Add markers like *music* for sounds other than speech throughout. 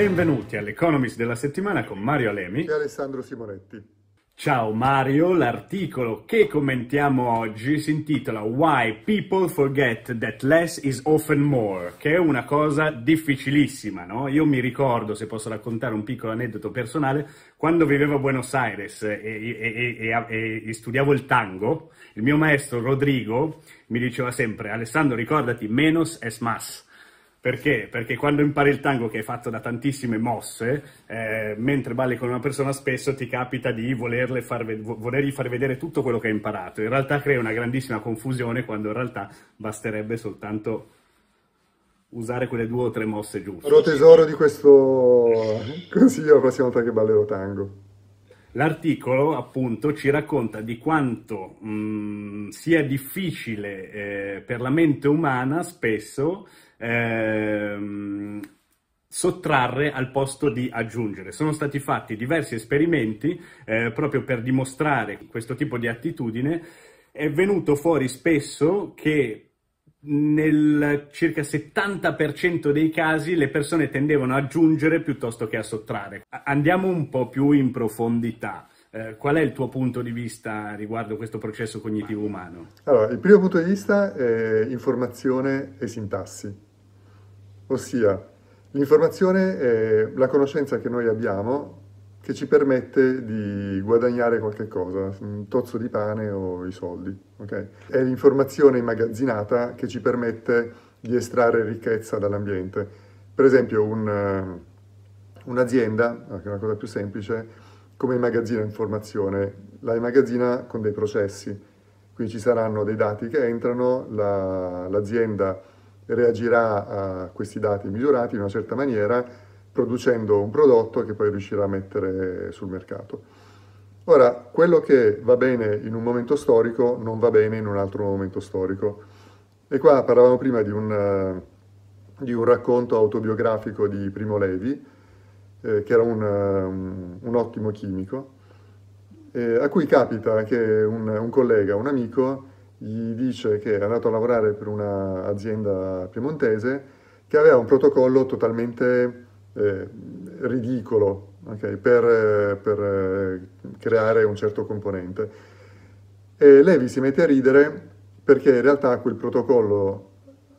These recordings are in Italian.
benvenuti all'Economist della settimana con Mario Alemi e Alessandro Simonetti. Ciao Mario, l'articolo che commentiamo oggi si intitola Why People Forget That Less is Often More, che è una cosa difficilissima, no? Io mi ricordo, se posso raccontare un piccolo aneddoto personale, quando vivevo a Buenos Aires e, e, e, e studiavo il tango, il mio maestro Rodrigo mi diceva sempre Alessandro ricordati, menos es más perché? Perché quando impari il tango che è fatto da tantissime mosse, eh, mentre balli con una persona spesso ti capita di far ve- volergli far vedere tutto quello che hai imparato. In realtà crea una grandissima confusione quando in realtà basterebbe soltanto usare quelle due o tre mosse giuste. Farò tesoro di questo consiglio la prossima volta che ballerò tango. L'articolo appunto ci racconta di quanto mh, mm, sia difficile eh, per la mente umana spesso ehm, sottrarre al posto di aggiungere. Sono stati fatti diversi esperimenti eh, proprio per dimostrare questo tipo di attitudine. È venuto fuori spesso che nel circa 70% dei casi le persone tendevano ad aggiungere piuttosto che a sottrarre. Andiamo un po' più in profondità. Eh, qual è il tuo punto di vista riguardo questo processo cognitivo umano? Allora, il primo punto di vista è informazione e sintassi ossia l'informazione è la conoscenza che noi abbiamo che ci permette di guadagnare qualche cosa, un tozzo di pane o i soldi. Okay? È l'informazione immagazzinata che ci permette di estrarre ricchezza dall'ambiente. Per esempio un, eh, un'azienda, che è una cosa più semplice, come immagazzina informazione? La immagazzina con dei processi, quindi ci saranno dei dati che entrano, la, l'azienda reagirà a questi dati migliorati in una certa maniera producendo un prodotto che poi riuscirà a mettere sul mercato. Ora, quello che va bene in un momento storico non va bene in un altro momento storico. E qua parlavamo prima di un, di un racconto autobiografico di Primo Levi, eh, che era un, um, un, ottimo chimico, eh, a cui capita che un collega, un amico, gli dice che è andato a lavorare per un'azienda piemontese che aveva un protocollo totalmente eh, ridicolo okay, per, eh, per, eh, creare un certo componente. E Levi si mette a ridere perché in realtà quel protocollo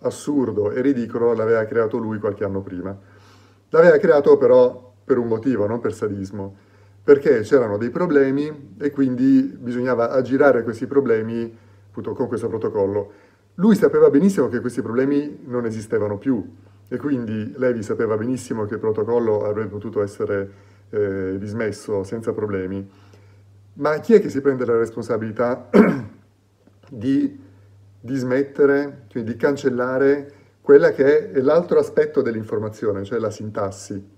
assurdo e ridicolo l'aveva creato lui qualche anno prima. L'aveva creato però per un motivo, non per sadismo, perché c'erano dei problemi e quindi bisognava aggirare questi problemi appunto con questo protocollo. Lui sapeva benissimo che questi problemi non esistevano più e quindi Levi sapeva benissimo che il protocollo avrebbe potuto essere eh, dismesso senza problemi. Ma chi è che si prende la responsabilità *clears throat* di dismettere, quindi cioè di cancellare quella che è l'altro aspetto dell'informazione, cioè la sintassi?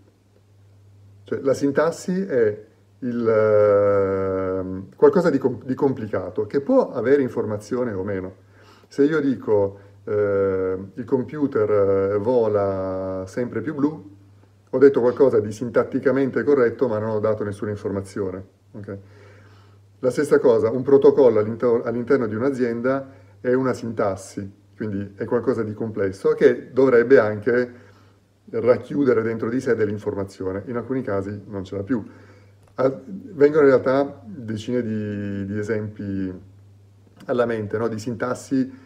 Cioè, la sintassi è il, eh, ehm, qualcosa di, com- di, complicato, che può avere informazione o meno. Se io dico eh, il computer eh, vola sempre più blu, ho detto qualcosa di sintatticamente corretto ma non ho dato nessuna informazione. Okay? La stessa cosa, un protocollo all'inter- all'interno di un'azienda è una sintassi, quindi è qualcosa di complesso che dovrebbe anche racchiudere dentro di sé dell'informazione. In alcuni casi non ce l'ha più. Ah, vengono in realtà decine di, di esempi alla mente, no? di sintassi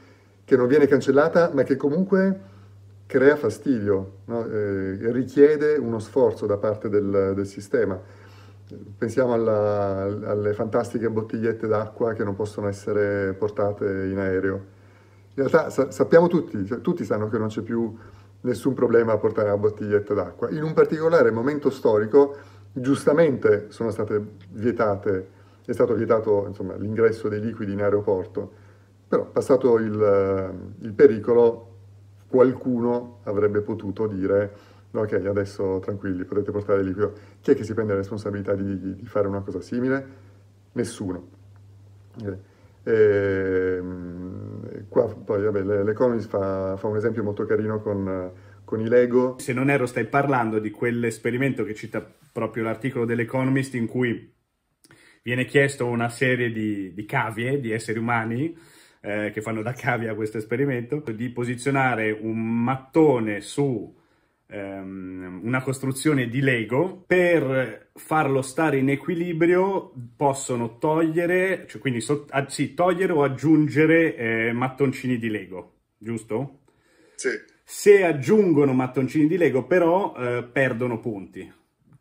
che non viene cancellata ma che comunque crea fastidio, no? eh, richiede uno sforzo da parte del, del sistema. Pensiamo alla, alle fantastiche bottigliette d'acqua che non possono essere portate in aereo. In realtà sa- sappiamo tutti, cioè, tutti sanno che non c'è più nessun problema a portare una bottiglietta d'acqua. In un particolare momento storico giustamente sono state vietate, è stato vietato insomma, l'ingresso dei liquidi in aeroporto, però passato il, eh, il pericolo qualcuno avrebbe potuto dire ok adesso tranquilli potete portare il liquido, chi è che si prende la responsabilità di, di fare una cosa simile? Nessuno. E, eh, ehm, qua poi vabbè, l'Economist fa, fa, un esempio molto carino con con i Lego. Se non erro, stai parlando di quell'esperimento che cita proprio l'articolo dell'Economist in cui viene chiesto una serie di, di cavie, di esseri umani, eh, che fanno da cavia a questo esperimento, di posizionare un mattone su ehm, una costruzione di Lego per farlo stare in equilibrio possono togliere, cioè quindi so, ah, sì, togliere o aggiungere eh, mattoncini di Lego, giusto? Sì. Se aggiungono mattoncini di Lego però eh, perdono punti.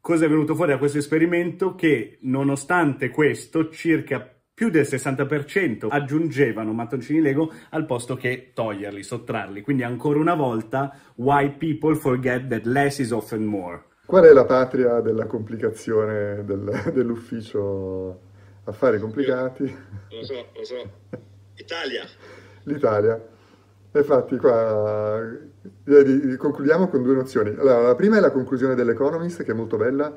Cosa è venuto fuori da questo esperimento? Che nonostante questo circa più del 60% aggiungevano mattoncini Lego al posto che toglierli, sottrarli. Quindi ancora una volta, why people forget that less is often more. Qual è la patria della complicazione del, *laughs* dell'ufficio affari complicati? Lo so, lo so. Italia. L'Italia. Infatti qua concludiamo con due nozioni. Allora, la prima è la conclusione dell'Economist, che è molto bella,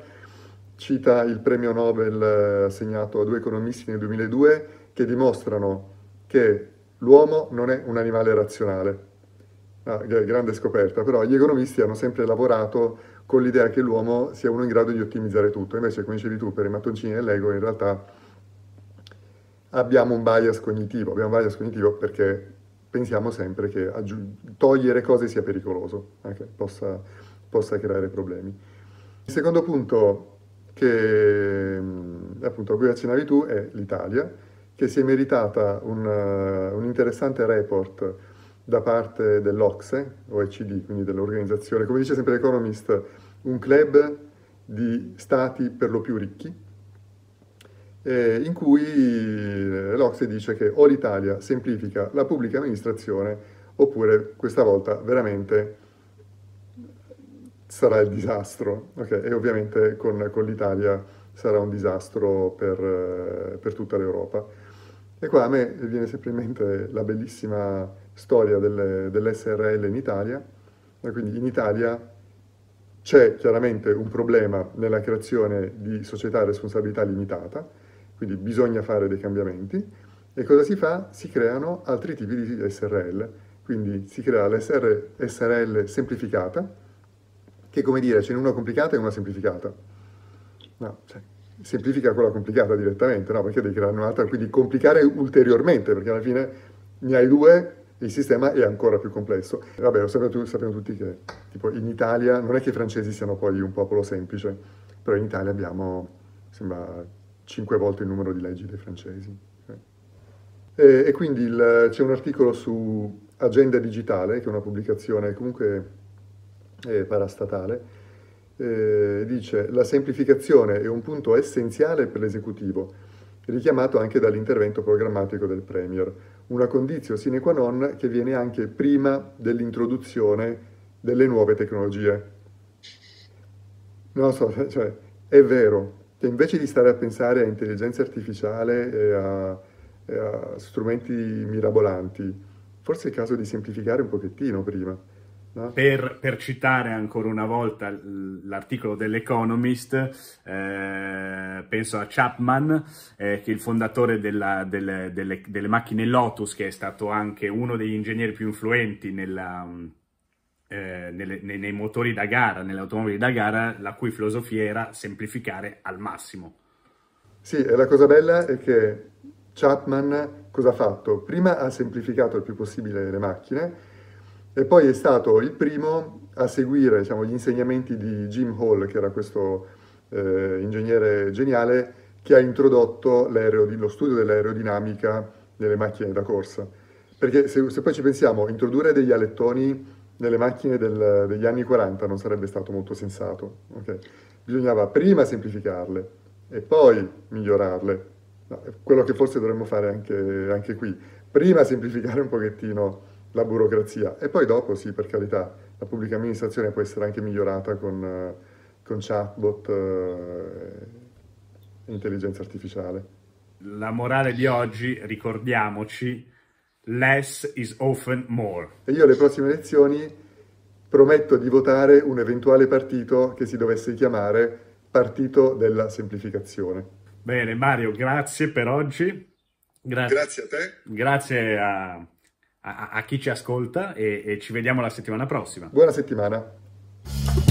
cita il premio Nobel eh, assegnato a due economisti nel 2002 che dimostrano che l'uomo non è un animale razionale. Ah, grande scoperta, però gli economisti hanno sempre lavorato con l'idea che l'uomo sia uno in grado di ottimizzare tutto. Invece, come dicevi tu, per i mattoncini e l'ego in realtà abbiamo un bias cognitivo. Abbiamo un bias cognitivo perché pensiamo sempre che aggi- togliere cose sia pericoloso, okay, eh, possa, possa creare problemi. Il secondo punto che, mm, appunto, a cui accennavi tu è l'Italia, che si è meritata un, un interessante report da parte dell'Ocse, OECD, quindi dell'organizzazione, come dice sempre l'Economist, un club di stati per lo più ricchi, eh, in cui eh, l'Ocse dice che o l'Italia semplifica la pubblica amministrazione oppure questa volta veramente sarà il disastro, okay? e ovviamente con, con l'Italia sarà un disastro per, eh, per tutta l'Europa. E qua a me viene sempre in mente la bellissima storia del, dell'SRL in Italia, quindi in Italia c'è chiaramente un problema nella creazione di società a responsabilità limitata, quindi bisogna fare dei cambiamenti. E cosa si fa? Si creano altri tipi di SRL, quindi si crea l'SRL SR, semplificata, che come dire, ce n'è una complicata e una semplificata. No, cioè, semplifica quella complicata direttamente, no? Perché devi crearne un'altra, quindi complicare ulteriormente, perché alla fine ne hai due il sistema è ancora più complesso. Vabbè, lo sappiamo, sappiamo, tutti che tipo, in Italia non è che i francesi siano poi un popolo semplice, però in Italia abbiamo, sembra, cinque volte il numero di leggi dei francesi. Eh. E, e quindi il, c'è un articolo su Agenda Digitale, che è una pubblicazione comunque eh, parastatale, eh, dice la semplificazione è un punto essenziale per l'esecutivo, richiamato anche dall'intervento programmatico del Premier, una condizione sine qua non che viene anche prima dell'introduzione delle nuove tecnologie. Non so, *laughs* cioè, è vero, che invece di stare a pensare a intelligenza artificiale e a, e a strumenti mirabolanti, forse è il caso di semplificare un pochettino prima. No? Per, per, citare ancora una volta l'articolo dell'Economist, eh, penso a Chapman, eh, che è il fondatore della, delle, delle, delle, macchine Lotus, che è stato anche uno degli ingegneri più influenti nella eh, nelle, nei, nei, motori da gara, nelle automobili da gara, la cui filosofia era semplificare al massimo. Sì, e la cosa bella è che Chapman cosa ha fatto? Prima ha semplificato il più possibile le macchine e poi è stato il primo a seguire diciamo, gli insegnamenti di Jim Hall, che era questo eh, ingegnere geniale, che ha introdotto lo studio dell'aerodinamica nelle macchine da corsa. Perché se, se poi ci pensiamo, introdurre degli alettoni nelle macchine del, degli anni 40 non sarebbe stato molto sensato. Okay? Bisognava prima semplificarle e poi migliorarle. No, quello che forse dovremmo fare anche, anche, qui. Prima semplificare un pochettino la burocrazia e poi dopo, sì, per carità, la pubblica amministrazione può essere anche migliorata con, con chatbot eh, e intelligenza artificiale. La morale di oggi, ricordiamoci, Less is often more. E io alle prossime elezioni prometto di votare un eventuale partito che si dovesse chiamare Partito della Semplificazione. Bene Mario, grazie per oggi. Gra grazie a te. Grazie a, a, a chi ci ascolta e, e ci vediamo la settimana prossima. Buona settimana.